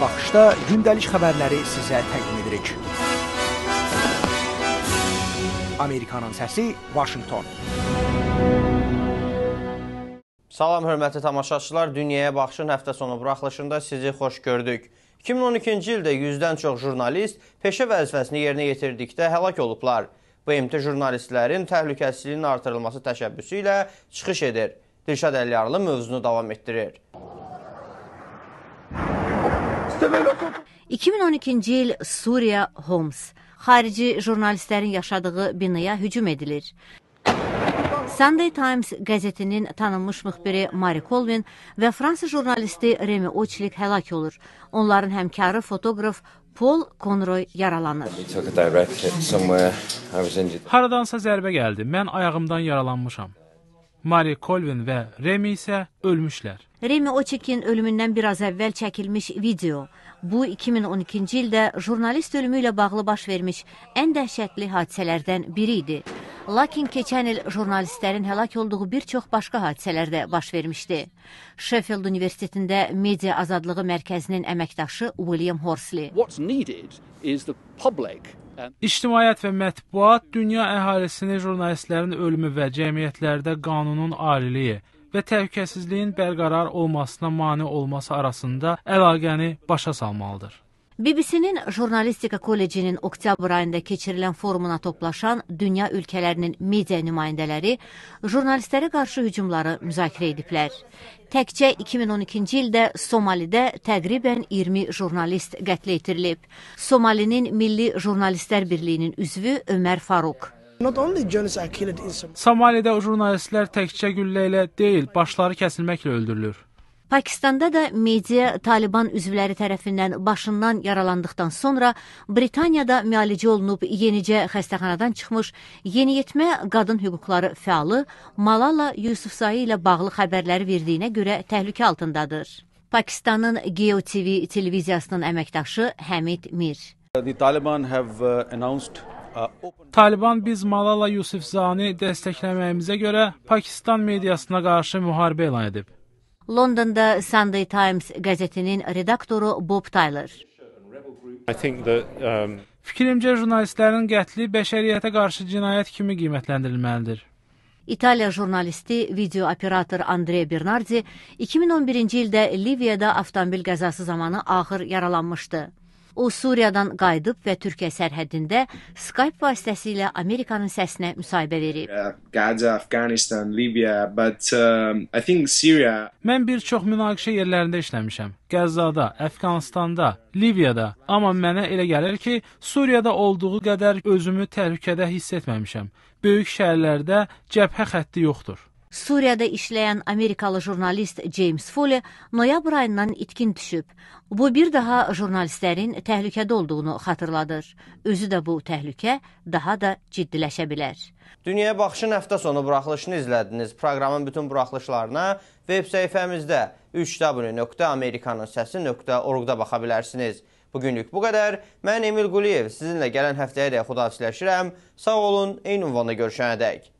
baxışda gündəlik xəbərləri sizə təqdim edirik. Amerikanın səsi Washington. Salam hörmətli tamaşaçılar, dünyaya baxışın həftə sonu buraxılışında sizi xoş gördük. 2012-ci ildə 100-dən çox jurnalist peşə vəzifəsini yerinə yetirdikdə həlak olublar. BMT jurnalistlərin təhlükəsizliyinin artırılması təşəbbüsü ilə çıxış edir. Dilşad Əlyarlı mövzunu davam etdirir. 2012-ci il Suriya Homs xarici jurnalistlərin yaşadığı binaya hücum edilir. Sunday Times qəzetinin tanınmış müxbiri Mari Colvin və Fransız jurnalisti Remi Ochlik həlak olur. Onların həmkarı fotoqraf Paul Conroy yaralanır. Haradansa zərbə gəldi. Mən ayağımdan yaralanmışam. Mary Colvin və Remy isə ölmüşlər. Remy Oçikin ölümündən biraz əvvəl çəkilmiş video. Bu 2012-ci ildə jurnalist ölümü ilə bağlı baş vermiş ən dəhşətli hadisələrdən biri idi. Lakin keçən il jurnalistlərin həlak olduğu bir çox başqa hadisələr də baş vermişdi. Sheffield Universitetində Media Azadlığı Mərkəzinin əməkdaşı William Horsley. İctimaiyyət və mətbuat dünya əhalisini jurnalistlərin ölümü və cəmiyyətlərdə qanunun aliliyi və təhlükəsizliyin bərqərar olmasına mane olması arasında əlaqəni başa salmalıdır. BBC-nin Jurnalistika Kollecinin oktyabr ayında keçirilən forumuna toplaşan dünya ölkələrinin media nümayəndələri jurnalistlərə qarşı hücumları müzakirə ediblər. Təkcə 2012-ci ildə Somalidə təqribən 20 jurnalist qətl etdirilib. Somalinin Milli Jurnalistlər Birliyinin üzvü Ömər Faruq Somalidə jurnalistlər təkcə güllə ilə deyil, başları kəsilməklə öldürülür. Pakistanda da media Taliban üzvləri tərəfindən başından yaralandıqdan sonra Britaniyada müalicə olunub yenicə xəstəxanadan çıxmış yeniyetmə qadın hüquqları fəalı Malala Yusufzai ilə bağlı xəbərləri verdiyinə görə təhlükə altındadır. Pakistanın Geo TV televiziyasının əməkdaşı Həmid Mir. The Taliban have uh, announced uh, Taliban biz Malala Yusufzani dəstəkləməyimizə görə Pakistan mediasına qarşı müharibə elan edib. Londonda Sunday Times qəzetinin redaktoru Bob Tyler. Um, Fikrimcə jurnalistlərin qətli bəşəriyyətə qarşı cinayət kimi qiymətləndirilməlidir. İtaliya jurnalisti, video operator Andre Bernardi 2011-ci ildə Liviyada avtomobil qəzası zamanı ağır yaralanmışdı. O Suriyadan qayıdıb və Türkiyə sərhədində Skype vasitəsilə Amerikanın səsinə müsahibə verib. Gaza, Afghanistan, Libya, but um, I think Syria. Mən bir çox münaqişə yerlərində işləmişəm. Qəzzada, Əfqanistanda, Liviyada, amma mənə elə gəlir ki, Suriyada olduğu qədər özümü təhlükədə hiss etməmişəm. Böyük şəhərlərdə cəbhə xətti yoxdur. Suriyada işləyən Amerikalı jurnalist James Foley noyabr ayından itkin düşüb. Bu bir daha jurnalistlərin təhlükədə olduğunu xatırladır. Özü də bu təhlükə daha da ciddiləşə bilər. Dünyaya baxışın həftə sonu buraxılışını izlədiniz. Proqramın bütün buraxılışlarına veb səhifəmizdə 3w.amerikanansəsi.org-da baxa bilərsiniz. Bugünlük bu qədər. Mən Emil Quliyev sizinlə gələn həftəyə də xudahafizləşirəm. Sağ olun, eyni ünvanda görüşənədək.